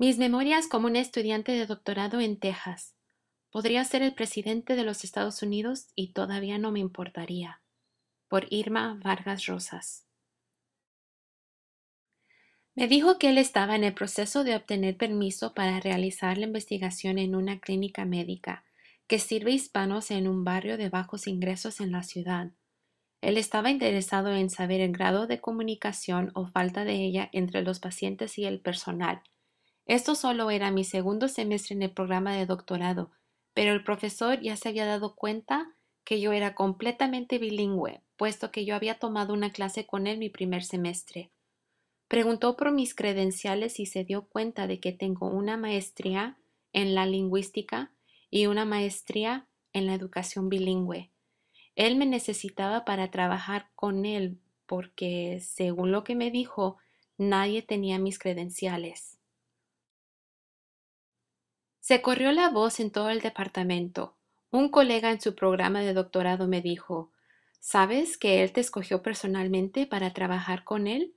Mis memorias como un estudiante de doctorado en Texas. Podría ser el presidente de los Estados Unidos y todavía no me importaría. Por Irma Vargas Rosas. Me dijo que él estaba en el proceso de obtener permiso para realizar la investigación en una clínica médica que sirve hispanos en un barrio de bajos ingresos en la ciudad. Él estaba interesado en saber el grado de comunicación o falta de ella entre los pacientes y el personal, esto solo era mi segundo semestre en el programa de doctorado, pero el profesor ya se había dado cuenta que yo era completamente bilingüe, puesto que yo había tomado una clase con él mi primer semestre. Preguntó por mis credenciales y se dio cuenta de que tengo una maestría en la lingüística y una maestría en la educación bilingüe. Él me necesitaba para trabajar con él porque, según lo que me dijo, nadie tenía mis credenciales. Se corrió la voz en todo el departamento. Un colega en su programa de doctorado me dijo ¿Sabes que él te escogió personalmente para trabajar con él?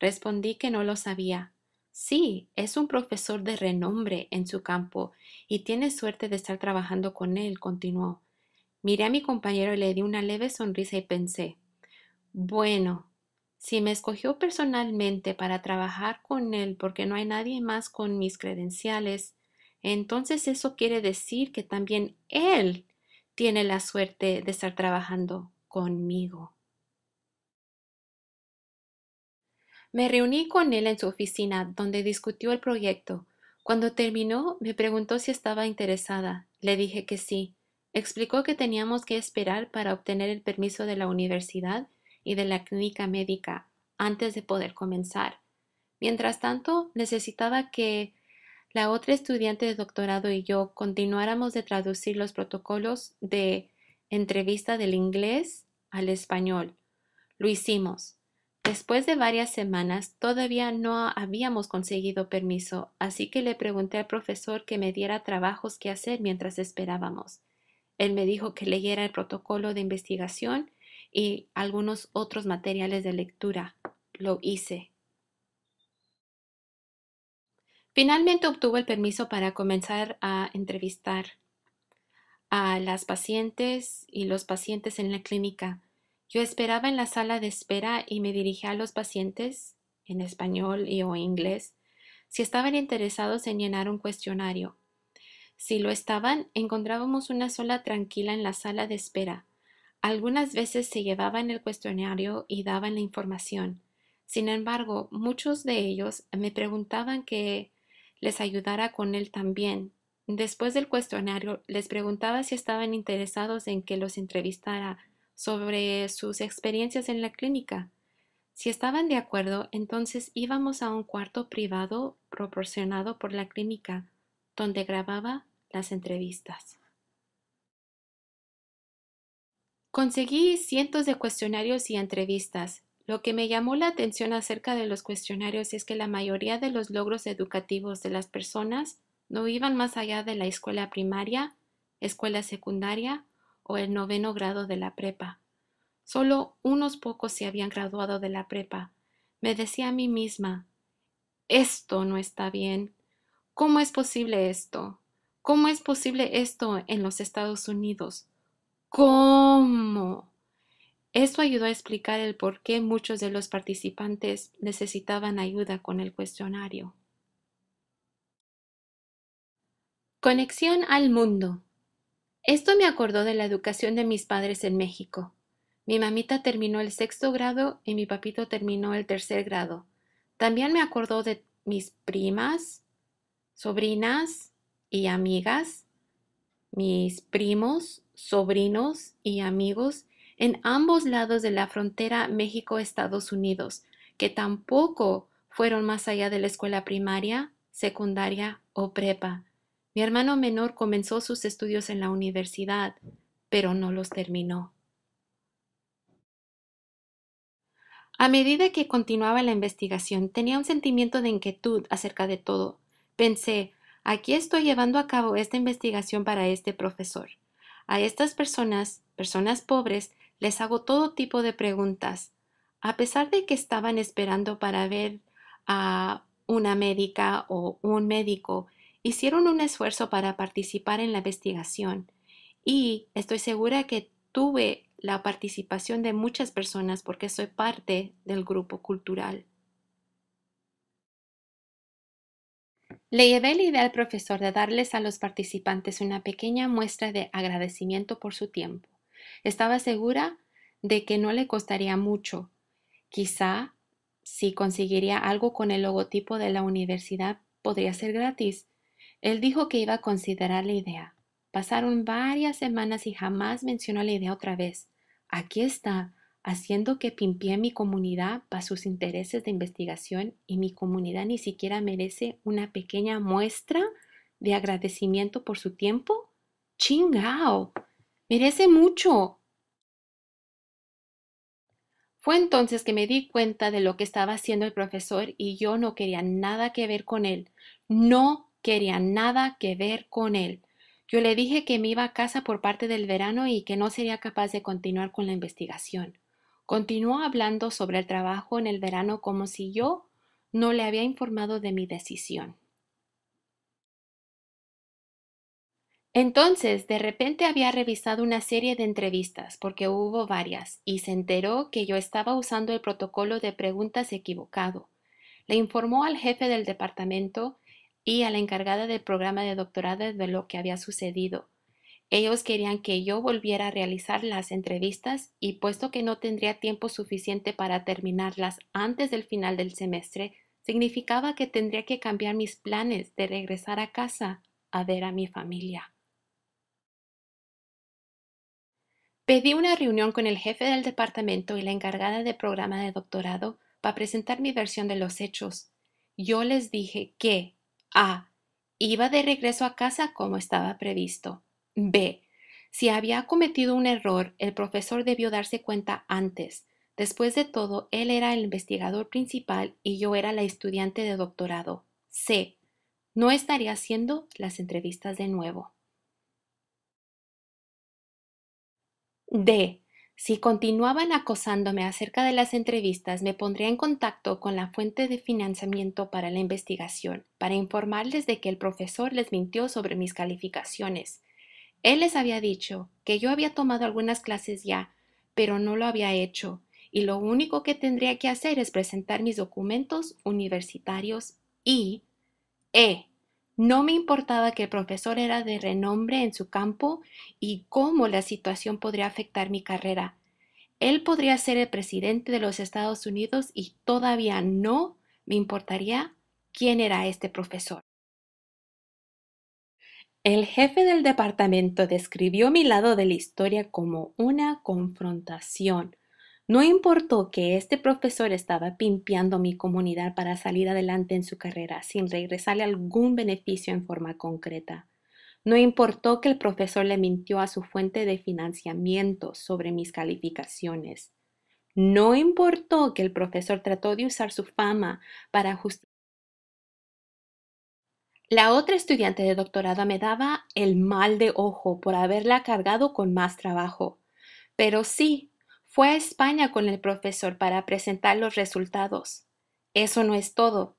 Respondí que no lo sabía. Sí, es un profesor de renombre en su campo y tiene suerte de estar trabajando con él, continuó. Miré a mi compañero y le di una leve sonrisa y pensé Bueno, si me escogió personalmente para trabajar con él porque no hay nadie más con mis credenciales, entonces eso quiere decir que también Él tiene la suerte de estar trabajando conmigo. Me reuní con él en su oficina, donde discutió el proyecto. Cuando terminó, me preguntó si estaba interesada. Le dije que sí. Explicó que teníamos que esperar para obtener el permiso de la universidad y de la clínica médica antes de poder comenzar. Mientras tanto, necesitaba que la otra estudiante de doctorado y yo continuáramos de traducir los protocolos de entrevista del inglés al español. Lo hicimos. Después de varias semanas todavía no habíamos conseguido permiso, así que le pregunté al profesor que me diera trabajos que hacer mientras esperábamos. Él me dijo que leyera el protocolo de investigación y algunos otros materiales de lectura. Lo hice. Finalmente obtuvo el permiso para comenzar a entrevistar a las pacientes y los pacientes en la clínica. Yo esperaba en la sala de espera y me dirigía a los pacientes en español y o inglés si estaban interesados en llenar un cuestionario. Si lo estaban, encontrábamos una sola tranquila en la sala de espera. Algunas veces se llevaban el cuestionario y daban la información. Sin embargo, muchos de ellos me preguntaban que les ayudara con él también. Después del cuestionario, les preguntaba si estaban interesados en que los entrevistara sobre sus experiencias en la clínica. Si estaban de acuerdo, entonces íbamos a un cuarto privado proporcionado por la clínica, donde grababa las entrevistas. Conseguí cientos de cuestionarios y entrevistas, lo que me llamó la atención acerca de los cuestionarios es que la mayoría de los logros educativos de las personas no iban más allá de la escuela primaria, escuela secundaria o el noveno grado de la prepa. Solo unos pocos se habían graduado de la prepa. Me decía a mí misma, esto no está bien. ¿Cómo es posible esto? ¿Cómo es posible esto en los Estados Unidos? ¿Cómo? Esto ayudó a explicar el por qué muchos de los participantes necesitaban ayuda con el cuestionario. Conexión al mundo. Esto me acordó de la educación de mis padres en México. Mi mamita terminó el sexto grado y mi papito terminó el tercer grado. También me acordó de mis primas, sobrinas y amigas, mis primos, sobrinos y amigos en ambos lados de la frontera México-Estados Unidos, que tampoco fueron más allá de la escuela primaria, secundaria o prepa. Mi hermano menor comenzó sus estudios en la universidad, pero no los terminó. A medida que continuaba la investigación, tenía un sentimiento de inquietud acerca de todo. Pensé, aquí estoy llevando a cabo esta investigación para este profesor. A estas personas, personas pobres, les hago todo tipo de preguntas. A pesar de que estaban esperando para ver a una médica o un médico, hicieron un esfuerzo para participar en la investigación y estoy segura que tuve la participación de muchas personas porque soy parte del grupo cultural. Le llevé la idea al profesor de darles a los participantes una pequeña muestra de agradecimiento por su tiempo. Estaba segura de que no le costaría mucho. Quizá si conseguiría algo con el logotipo de la universidad podría ser gratis. Él dijo que iba a considerar la idea. Pasaron varias semanas y jamás mencionó la idea otra vez. Aquí está, haciendo que pimpié mi comunidad para sus intereses de investigación y mi comunidad ni siquiera merece una pequeña muestra de agradecimiento por su tiempo. ¡Chingao! Merece mucho. Fue entonces que me di cuenta de lo que estaba haciendo el profesor y yo no quería nada que ver con él. No quería nada que ver con él. Yo le dije que me iba a casa por parte del verano y que no sería capaz de continuar con la investigación. Continuó hablando sobre el trabajo en el verano como si yo no le había informado de mi decisión. Entonces, de repente había revisado una serie de entrevistas, porque hubo varias, y se enteró que yo estaba usando el protocolo de preguntas equivocado. Le informó al jefe del departamento y a la encargada del programa de doctorado de lo que había sucedido. Ellos querían que yo volviera a realizar las entrevistas y puesto que no tendría tiempo suficiente para terminarlas antes del final del semestre, significaba que tendría que cambiar mis planes de regresar a casa a ver a mi familia. Pedí una reunión con el jefe del departamento y la encargada de programa de doctorado para presentar mi versión de los hechos. Yo les dije que A. Iba de regreso a casa como estaba previsto. B. Si había cometido un error, el profesor debió darse cuenta antes. Después de todo, él era el investigador principal y yo era la estudiante de doctorado. C. No estaría haciendo las entrevistas de nuevo. D. Si continuaban acosándome acerca de las entrevistas, me pondría en contacto con la fuente de financiamiento para la investigación, para informarles de que el profesor les mintió sobre mis calificaciones. Él les había dicho que yo había tomado algunas clases ya, pero no lo había hecho, y lo único que tendría que hacer es presentar mis documentos universitarios y E. No me importaba que el profesor era de renombre en su campo y cómo la situación podría afectar mi carrera. Él podría ser el presidente de los Estados Unidos y todavía no me importaría quién era este profesor. El jefe del departamento describió mi lado de la historia como una confrontación, no importó que este profesor estaba pimpiando mi comunidad para salir adelante en su carrera sin regresarle algún beneficio en forma concreta. No importó que el profesor le mintió a su fuente de financiamiento sobre mis calificaciones. No importó que el profesor trató de usar su fama para justificar. La otra estudiante de doctorado me daba el mal de ojo por haberla cargado con más trabajo. Pero sí, fue a España con el profesor para presentar los resultados. Eso no es todo.